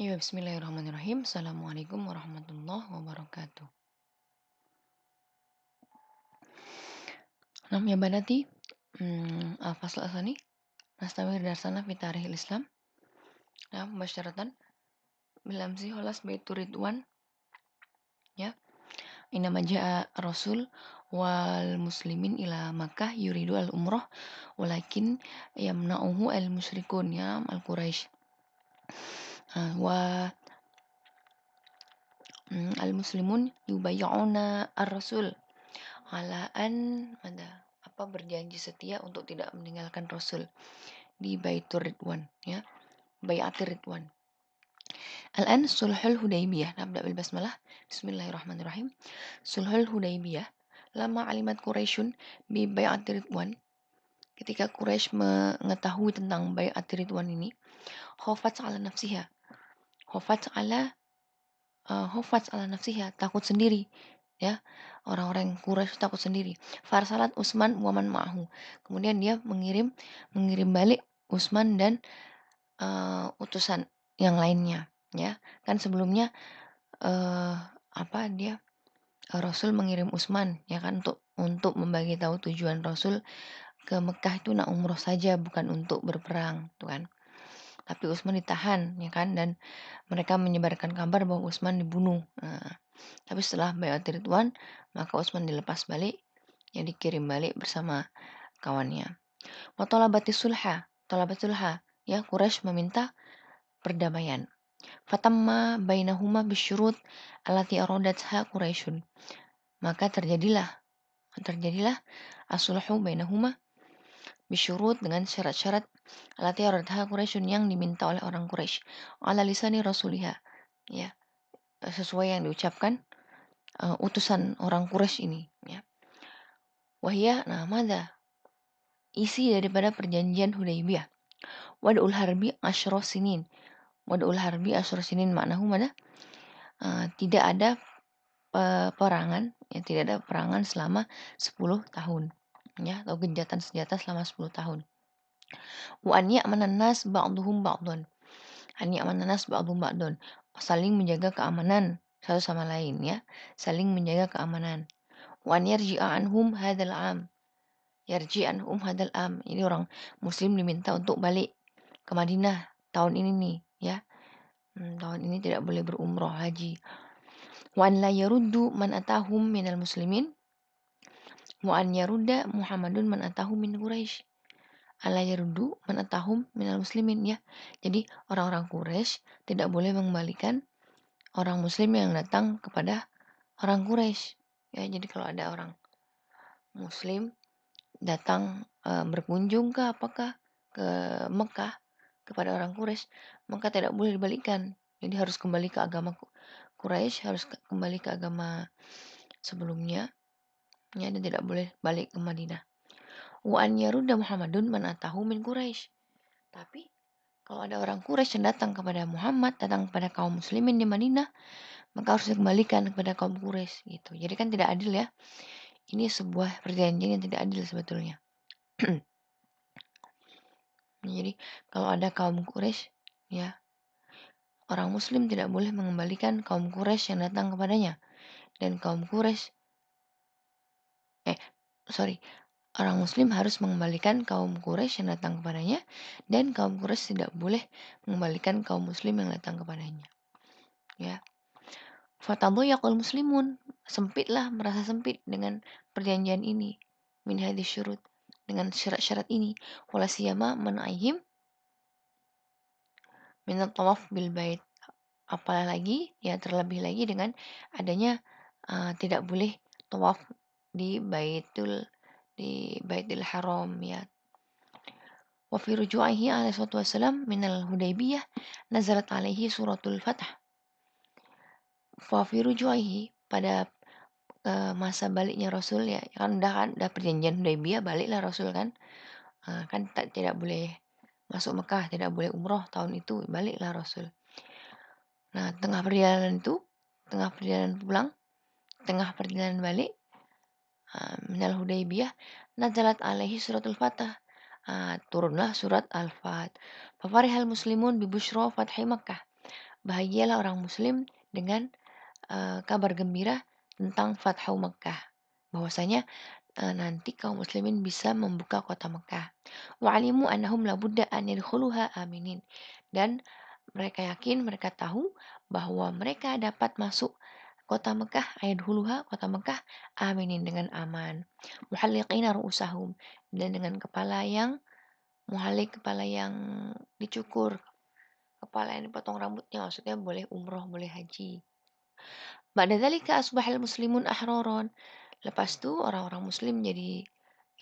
Ya, bismillahirrahmanirrahim. Assalamualaikum warahmatullahi wabarakatuh. Nam ya banati, hmm, al-fasl asani, nastawir darsana fi islam Ya, masyaratan, bilamsi holas baitu ridwan, ya, inama rasul wal muslimin ila makkah yuridu al umroh walakin yamna'uhu al musyrikun ya al quraisy al والمسلمون يُبَايِعُونَ ar Rasul, alaan ada apa berjanji setia untuk tidak meninggalkan Rasul di Baitur Ridwan ya Bayatir Ridwan Al-an sulhul Hudaybiyah. Nabda bil basmalah. Bismillahirrahmanirrahim. Sulhul Hudaybiyah. Lama alimat Quraisyun bi bayat Ridwan. Ketika Quraisy mengetahui tentang bayat Ridwan ini, khafat ala nafsiha hofat ala uh, eh, hofat ala nafsiha takut sendiri ya orang-orang yang Quraisy takut sendiri farsalat Utsman waman ma'hu kemudian dia mengirim mengirim balik Utsman dan uh, utusan yang lainnya ya kan sebelumnya uh, apa dia Rasul mengirim Utsman ya kan untuk untuk membagi tahu tujuan Rasul ke Mekah itu nak umroh saja bukan untuk berperang tuh kan tapi Utsman ditahan ya kan dan mereka menyebarkan kabar bahwa Utsman dibunuh. Nah, tapi setelah bayat Ridwan, maka Utsman dilepas balik yang dikirim balik bersama kawannya. Wa sulha, Watolabati sulha, ya Quraisy meminta perdamaian. Fatamma bainahuma bisyurut alati aradatha Quraisyun. Maka terjadilah terjadilah asulhu bainahuma bisyurut dengan syarat-syarat alati aradha Quraisy yang diminta oleh orang Quraisy ala lisani rasuliha ya eh, sesuai yang diucapkan uh, utusan orang Quraisy ini ya wahya nah mada isi daripada perjanjian Hudaybiyah wad'ul harbi asyra sinin wad'ul harbi asyra sinin maknahu mana uh, eh, tidak ada perangan ya tidak ada perangan selama 10 tahun ya atau genjatan senjata selama 10 tahun. Wa an ya'manan nas ba'dhum ba'dhon. An ya'manan nas ba'dhum ba'dhon. Saling menjaga keamanan satu sama lain ya, saling menjaga keamanan. Wa an yarji'a anhum hadzal 'am. Yarji'an anhum hadal am. Ini orang muslim diminta untuk balik ke Madinah tahun ini nih ya. Hmm, tahun ini tidak boleh berumroh haji. Wa an la yaruddu man atahum minal muslimin وأن ruda Muhammadun man atahu min Quraisy. Ala yarudu man atahum minal muslimin ya. Jadi orang-orang Quraisy tidak boleh mengembalikan orang muslim yang datang kepada orang Quraisy. Ya, jadi kalau ada orang muslim datang e, berkunjung ke apakah ke Mekah kepada orang Quraisy, maka tidak boleh dibalikan. Jadi harus kembali ke agama Quraisy, harus kembali ke agama sebelumnya dan tidak boleh balik ke Madinah. Wan Yarudah Muhammadun man min Quraisy. Tapi kalau ada orang Quraisy yang datang kepada Muhammad, datang kepada kaum muslimin di Madinah, maka harus dikembalikan kepada kaum Quraisy gitu. Jadi kan tidak adil ya. Ini sebuah perjanjian yang tidak adil sebetulnya. Jadi kalau ada kaum Quraisy ya orang muslim tidak boleh mengembalikan kaum Quraisy yang datang kepadanya dan kaum Quraisy eh sorry, orang muslim harus mengembalikan kaum Quraisy yang datang kepadanya dan kaum Quraisy tidak boleh mengembalikan kaum muslim yang datang kepadanya. Ya. fatabu yaqul muslimun sempitlah merasa sempit dengan perjanjian ini min hadis syurut dengan syarat-syarat ini wala siyama manaihim min tawaf bil bait apalagi ya terlebih lagi dengan adanya uh, tidak boleh tawaf di Baitul di Baitul Haram ya. Wa fi ruju'ihi alaihi salatu min al-Hudaybiyah nazalat alaihi suratul Fath. Fa fi pada eh, masa baliknya Rasul ya kan udah kan udah perjanjian Hudaybiyah baliklah Rasul kan eh, kan tak tidak boleh masuk Mekah tidak boleh umroh tahun itu baliklah Rasul. Nah tengah perjalanan itu tengah perjalanan pulang tengah perjalanan balik minal Hudaybiyah nazalat alaihi suratul Fatah. Ah, turunlah surat Al-Fat. Fafarihal muslimun bibushro fathi Makkah. Bahagialah orang muslim dengan kabar gembira tentang Fathu Makkah. Bahwasanya nanti kaum muslimin bisa membuka kota Makkah. Wa'alimu annahum labudda anidkhuluha aminin. Dan mereka yakin, mereka tahu bahwa mereka dapat masuk Kota Mekah ayat huluha, kota Mekah aminin dengan aman. Muhalliqina ru'usahum dan dengan kepala yang muhalik kepala yang dicukur. Kepala yang dipotong rambutnya maksudnya boleh umroh, boleh haji. Ba'da dzalika asbahal muslimun ahroron. Lepas tu orang-orang muslim jadi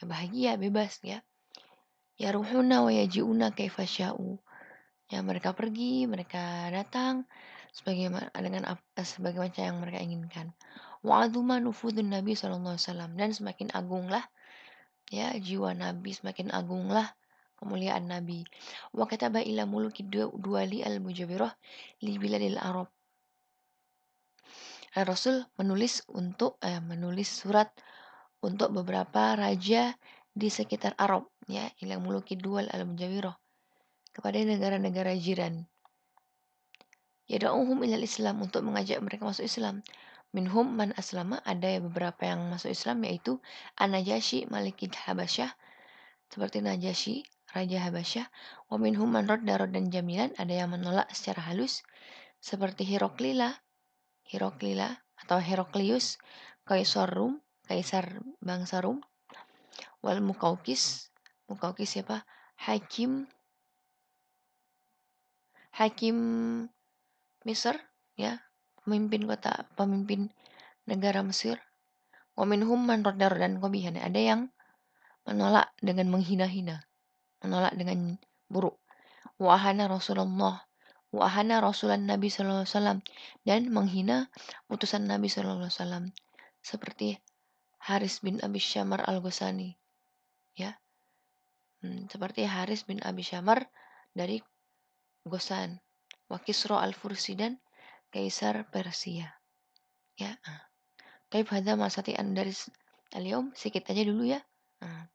ya bahagia, bebas ya. Ya ruhuna wa yaji'una Ya mereka pergi, mereka datang, sebagaimana dengan sebagaimana yang mereka inginkan. Wa manufu nufudun Nabi saw dan semakin agunglah ya jiwa Nabi semakin agunglah kemuliaan Nabi. Wa kataba ila muluki duali al-mujabirah li biladil Arab. Rasul menulis untuk eh, menulis surat untuk beberapa raja di sekitar Arab ya ilang muluki dual al mujawiroh kepada negara-negara jiran yada'uhum ilal Islam untuk mengajak mereka masuk Islam. Minhum man aslama ada ya beberapa yang masuk Islam yaitu anajashi najasyi Malikid Habasyah seperti najashi Raja Habasyah wa minhum man dan jamilan ada yang menolak secara halus seperti Hiroklila Hiroklila atau Heroklius Kaisar Rum Kaisar bangsa Rum wal Mukaukis Mukaukis siapa Hakim Hakim Mesir, ya, pemimpin kota, pemimpin negara Mesir. Waminhum man dan kobihan. Ada yang menolak dengan menghina-hina, menolak dengan buruk. Wahana Rasulullah, wahana Rasulan Nabi Sallallahu Alaihi Wasallam dan menghina utusan Nabi Sallallahu Alaihi Wasallam seperti Haris bin Abi Syamar al Ghazani, ya, hmm, seperti Haris bin Abi Syamar dari Gosan wa Kisra al-Fursi dan Kaisar Persia. Ya. Ah. Tapi pada masati andaris dari yaum sikit aja dulu ya. Ah.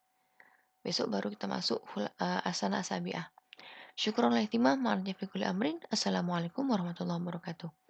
Besok baru kita masuk eh, asana asabiah. Syukurlah timah, ma'arjafikul amrin. Assalamualaikum warahmatullahi wabarakatuh.